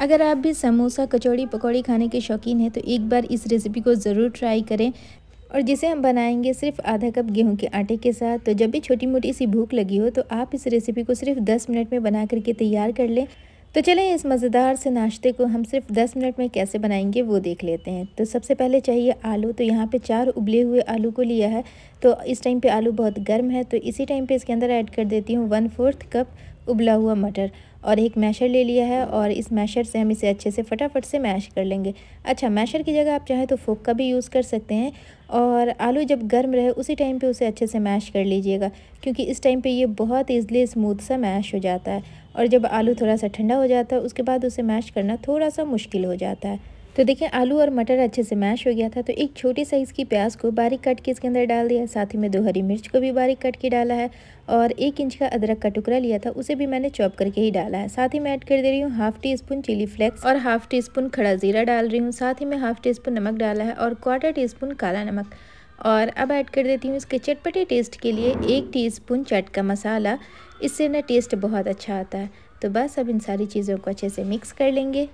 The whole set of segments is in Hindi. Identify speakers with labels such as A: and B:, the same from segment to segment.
A: अगर आप भी समोसा कचौड़ी पकौड़ी खाने के शौकीन हैं तो एक बार इस रेसिपी को ज़रूर ट्राई करें और जिसे हम बनाएंगे सिर्फ आधा कप गेहूं के आटे के साथ तो जब भी छोटी मोटी सी भूख लगी हो तो आप इस रेसिपी को सिर्फ 10 मिनट में बना करके तैयार कर लें तो चलें इस मज़ेदार से नाश्ते को हम सिर्फ 10 मिनट में कैसे बनाएंगे वो देख लेते हैं तो सबसे पहले चाहिए आलू तो यहाँ पे चार उबले हुए आलू को लिया है तो इस टाइम पे आलू बहुत गर्म है तो इसी टाइम पे इसके अंदर ऐड कर देती हूँ वन फोर्थ कप उबला हुआ मटर और एक मैशर ले लिया है और इस मैशर से हम इसे अच्छे से फटाफट से मैश कर लेंगे अच्छा मैशर की जगह आप चाहें तो फोक का भी यूज़ कर सकते हैं और आलू जब गर्म रहे उसी टाइम पे उसे अच्छे से मैश कर लीजिएगा क्योंकि इस टाइम पे ये बहुत ईज़ली स्मूथ सा मैश हो जाता है और जब आलू थोड़ा सा ठंडा हो जाता है उसके बाद उसे मैश करना थोड़ा सा मुश्किल हो जाता है तो देखिए आलू और मटर अच्छे से मैश हो गया था तो एक छोटी साइज़ की प्याज को बारीक कट के इसके अंदर डाल दिया साथ ही में दो हरी मिर्च को भी बारीक कट के डाला है और एक इंच का अदरक का टुकड़ा लिया था उसे भी मैंने चॉप करके ही डाला है साथ ही मैं ऐड कर दे रही हूँ half teaspoon chilli flakes और हाफ टी स्पून खड़ा जीरा डाल रही हूँ साथ ही मैं हाफ टी स्पून नमक डाला है और क्वार्टर टी स्पून काला नमक और अब ऐड कर देती हूँ इसके चटपटे टेस्ट के लिए एक टीस्पून चट का मसाला इससे ना टेस्ट बहुत अच्छा आता है तो बस अब इन सारी चीज़ों को अच्छे से मिक्स कर लेंगे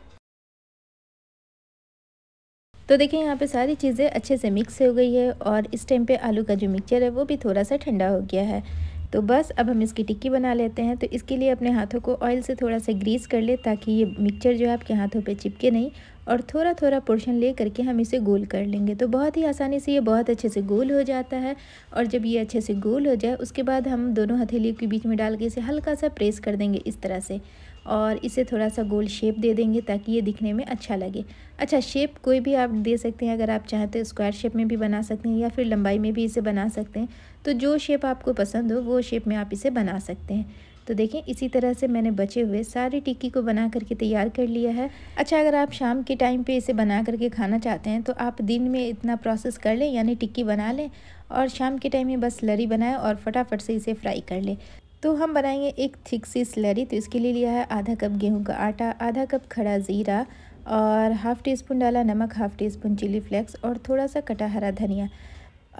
A: तो देखिए यहाँ पे सारी चीज़ें अच्छे से मिक्स हो गई है और इस टाइम पे आलू का जो मिक्सचर है वो भी थोड़ा सा ठंडा हो गया है तो बस अब हम इसकी टिक्की बना लेते हैं तो इसके लिए अपने हाथों को ऑयल से थोड़ा सा ग्रीस कर ले ताकि ये मिक्सचर जो है आपके हाथों पे चिपके नहीं और थोड़ा थोड़ा पोर्शन ले करके हम इसे गोल कर लेंगे तो बहुत ही आसानी से ये बहुत अच्छे से गोल हो जाता है और जब ये अच्छे से गोल हो जाए उसके बाद हम दोनों हथेलियों के बीच में डाल के इसे हल्का सा प्रेस कर देंगे इस तरह से और इसे थोड़ा सा गोल शेप दे देंगे ताकि ये दिखने में अच्छा लगे अच्छा शेप कोई भी आप दे सकते हैं अगर आप चाहें तो स्क्वायर शेप में भी बना सकते हैं या फिर लंबाई में भी इसे बना सकते हैं तो जो शेप आपको पसंद हो वो शेप में आप इसे बना सकते हैं तो देखें इसी तरह से मैंने बचे हुए सारी टिक्की को बना करके तैयार कर लिया है अच्छा अगर आप शाम के टाइम पे इसे बना करके खाना चाहते हैं तो आप दिन में इतना प्रोसेस कर लें यानी टिक्की बना लें और शाम के टाइम में बस लरी बनाएं और फटाफट से इसे फ्राई कर लें तो हम बनाएंगे एक थिक सी स्लरी तो इसके लिए लिया है आधा कप गेहूं का आटा आधा कप खड़ा ज़ीरा और हाफ़ टी स्पून डाला नमक half teaspoon chilli flakes और थोड़ा सा कटा हरा धनिया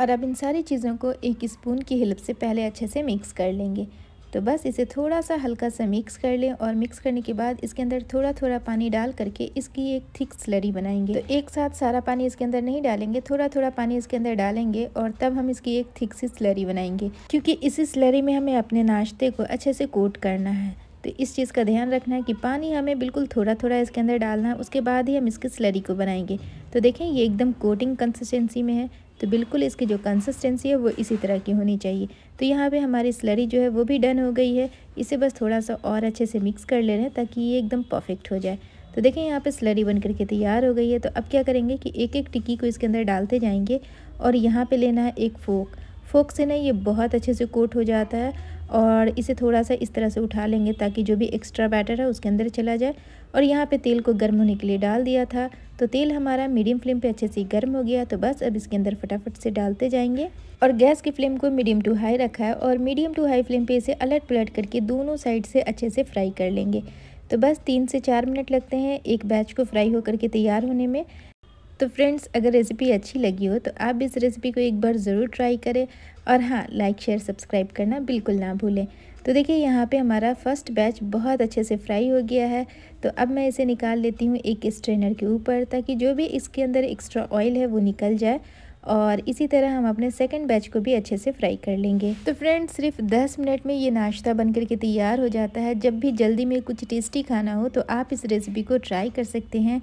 A: और अब इन सारी चीज़ों को एक स्पून की हेल्प से पहले अच्छे से मिक्स कर लेंगे तो बस इसे थोड़ा सा हल्का सा मिक्स कर लें और मिक्स करने के बाद इसके अंदर थोड़ा थोड़ा पानी डाल करके इसकी एक थिक स्लरी बनाएंगे तो एक साथ सारा पानी इसके अंदर नहीं डालेंगे थोड़ा थोड़ा पानी इसके अंदर डालेंगे और तब हम इसकी एक थिक सी स्लरी बनाएंगे क्योंकि इसी स्लरी में हमें अपने नाश्ते को अच्छे से कोट करना है तो इस चीज़ का ध्यान रखना है कि पानी हमें बिल्कुल थोड़ा थोड़ा इसके अंदर डालना है उसके बाद ही हम इसकी स्लरी को बनाएंगे तो देखें ये एकदम कोटिंग कंसिस्टेंसी में है तो बिल्कुल इसकी जो कंसिस्टेंसी है वो इसी तरह की होनी चाहिए तो यहाँ पे हमारी स्लरी जो है वो भी डन हो गई है इसे बस थोड़ा सा और अच्छे से मिक्स कर ले रहे हैं ताकि ये एकदम परफेक्ट हो जाए तो देखें यहाँ पे स्लरी बन करके तैयार हो गई है तो अब क्या करेंगे कि एक एक टिक्की को इसके अंदर डालते जाएंगे और यहाँ पर लेना है एक फोक फोक से ना ये बहुत अच्छे से कोट हो जाता है और इसे थोड़ा सा इस तरह से उठा लेंगे ताकि जो भी एक्स्ट्रा बैटर है उसके अंदर चला जाए और यहाँ पे तेल को गर्म होने के लिए डाल दिया था तो तेल हमारा मीडियम फ्लेम पे अच्छे से गर्म हो गया तो बस अब इसके अंदर फटाफट से डालते जाएंगे और गैस की फ्लेम को मीडियम टू हाई रखा है और मीडियम टू हाई फ्लेम पर इसे अलट पलट करके दोनों साइड से अच्छे से फ्राई कर लेंगे तो बस तीन से चार मिनट लगते हैं एक बैच को फ्राई होकर के तैयार होने में तो फ्रेंड्स अगर रेसिपी अच्छी लगी हो तो आप इस रेसिपी को एक बार ज़रूर ट्राई करें और हाँ लाइक शेयर सब्सक्राइब करना बिल्कुल ना भूलें तो देखिए यहाँ पे हमारा फर्स्ट बैच बहुत अच्छे से फ्राई हो गया है तो अब मैं इसे निकाल लेती हूँ एक स्ट्रेनर के ऊपर ताकि जो भी इसके अंदर एक्स्ट्रा ऑयल है वो निकल जाए और इसी तरह हम अपने सेकेंड बैच को भी अच्छे से फ्राई कर लेंगे तो फ्रेंड सिर्फ दस मिनट में ये नाश्ता बन के तैयार हो जाता है जब भी जल्दी में कुछ टेस्टी खाना हो तो आप इस रेसिपी को ट्राई कर सकते हैं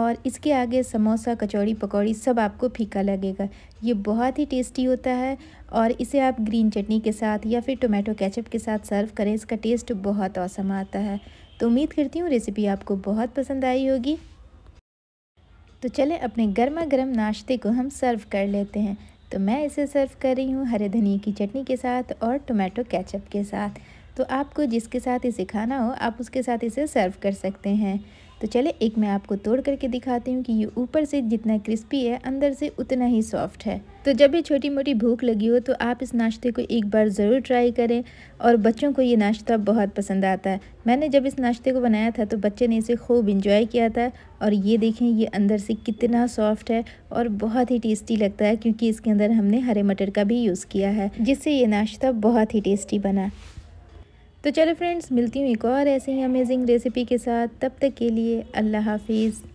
A: और इसके आगे समोसा कचौड़ी पकौड़ी सब आपको फीका लगेगा ये बहुत ही टेस्टी होता है और इसे आप ग्रीन चटनी के साथ या फिर टोमेटो केचप के साथ सर्व करें इसका टेस्ट बहुत औसम आता है तो उम्मीद करती हूँ रेसिपी आपको बहुत पसंद आई होगी तो चले अपने गर्मा गर्म नाश्ते को हम सर्व कर लेते हैं तो मैं इसे सर्व कर रही हूँ हरे धनिए की चटनी के साथ और टोमेटो कैचअप के साथ तो आपको जिसके साथ इसे खाना हो आप उसके साथ इसे सर्व कर सकते हैं तो चले एक मैं आपको तोड़ करके दिखाती हूँ कि ये ऊपर से जितना क्रिस्पी है अंदर से उतना ही सॉफ्ट है तो जब भी छोटी मोटी भूख लगी हो तो आप इस नाश्ते को एक बार ज़रूर ट्राई करें और बच्चों को ये नाश्ता बहुत पसंद आता है मैंने जब इस नाश्ते को बनाया था तो बच्चे ने इसे खूब इंजॉय किया था और ये देखें ये अंदर से कितना सॉफ्ट है और बहुत ही टेस्टी लगता है क्योंकि इसके अंदर हमने हरे मटर का भी यूज़ किया है जिससे ये नाश्ता बहुत ही टेस्टी बना तो चलो फ्रेंड्स मिलती हूँ एक और ऐसे ही अमेजिंग रेसिपी के साथ तब तक के लिए अल्लाह हाफिज़